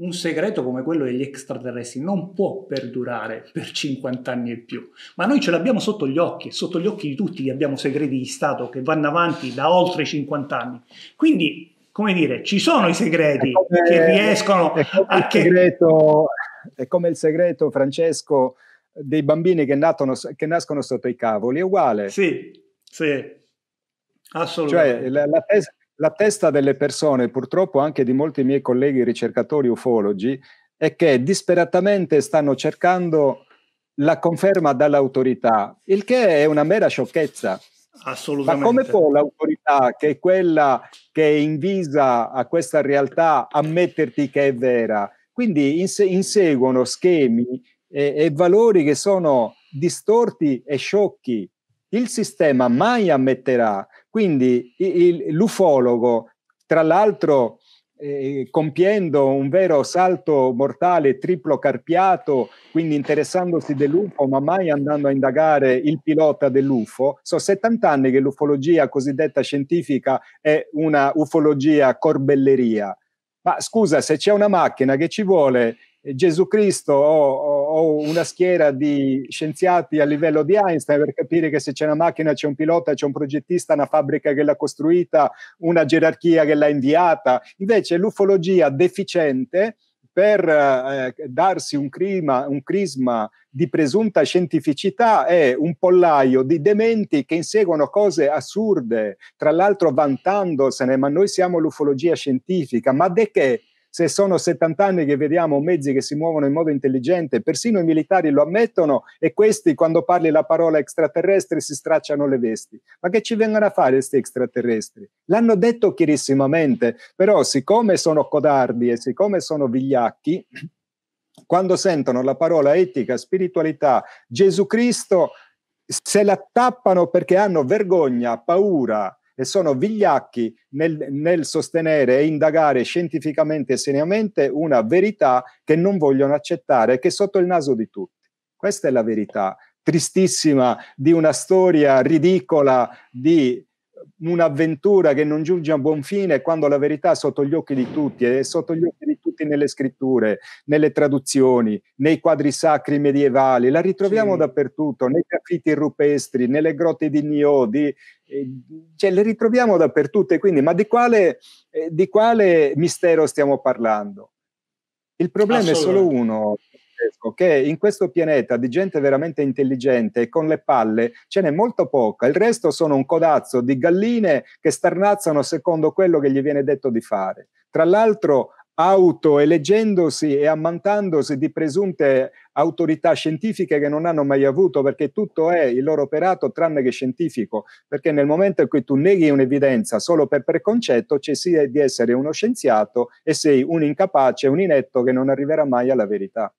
un segreto come quello degli extraterrestri non può perdurare per 50 anni e più, ma noi ce l'abbiamo sotto gli occhi, sotto gli occhi di tutti che abbiamo segreti di Stato che vanno avanti da oltre 50 anni. Quindi, come dire, ci sono i segreti come, che riescono è a... Che... Segreto, è come il segreto, Francesco, dei bambini che, natono, che nascono sotto i cavoli, è uguale. Sì, sì, assolutamente. Cioè, la, la tesi la testa delle persone, purtroppo anche di molti miei colleghi ricercatori ufologi, è che disperatamente stanno cercando la conferma dall'autorità, il che è una mera sciocchezza. Assolutamente. Ma come può l'autorità, che è quella che è invisa a questa realtà, ammetterti che è vera? Quindi inse- inseguono schemi e-, e valori che sono distorti e sciocchi. Il sistema mai ammetterà quindi il, l'ufologo, tra l'altro eh, compiendo un vero salto mortale triplo carpiato, quindi interessandosi dell'UFO, ma mai andando a indagare il pilota dell'UFO, sono 70 anni che l'ufologia cosiddetta scientifica è una ufologia corbelleria. Ma scusa, se c'è una macchina che ci vuole eh, Gesù Cristo o, o ho una schiera di scienziati a livello di Einstein per capire che se c'è una macchina c'è un pilota, c'è un progettista, una fabbrica che l'ha costruita, una gerarchia che l'ha inviata. Invece l'ufologia deficiente per eh, darsi un, clima, un crisma di presunta scientificità è un pollaio di dementi che inseguono cose assurde, tra l'altro vantandosene, ma noi siamo l'ufologia scientifica, ma de che? se sono 70 anni che vediamo mezzi che si muovono in modo intelligente, persino i militari lo ammettono e questi quando parli la parola extraterrestre si stracciano le vesti. Ma che ci vengono a fare questi extraterrestri? L'hanno detto chiarissimamente, però siccome sono codardi e siccome sono vigliacchi, quando sentono la parola etica, spiritualità, Gesù Cristo, se la tappano perché hanno vergogna, paura, e sono vigliacchi nel, nel sostenere e indagare scientificamente e seriamente una verità che non vogliono accettare, che è sotto il naso di tutti. Questa è la verità tristissima di una storia ridicola di un'avventura che non giunge a buon fine quando la verità è sotto gli occhi di tutti e sotto gli occhi di tutti nelle scritture, nelle traduzioni, nei quadri sacri medievali, la ritroviamo sì. dappertutto, nei graffiti rupestri, nelle grotte di Niodi, eh, cioè, le ritroviamo dappertutto. Quindi, ma di quale, eh, di quale mistero stiamo parlando? Il problema è solo uno, che in questo pianeta di gente veramente intelligente e con le palle ce n'è molto poca, il resto sono un codazzo di galline che starnazzano secondo quello che gli viene detto di fare. Tra l'altro autoeleggendosi e ammantandosi di presunte autorità scientifiche che non hanno mai avuto, perché tutto è il loro operato tranne che scientifico, perché nel momento in cui tu neghi un'evidenza solo per preconcetto, cessi di essere uno scienziato e sei un incapace, un inetto che non arriverà mai alla verità.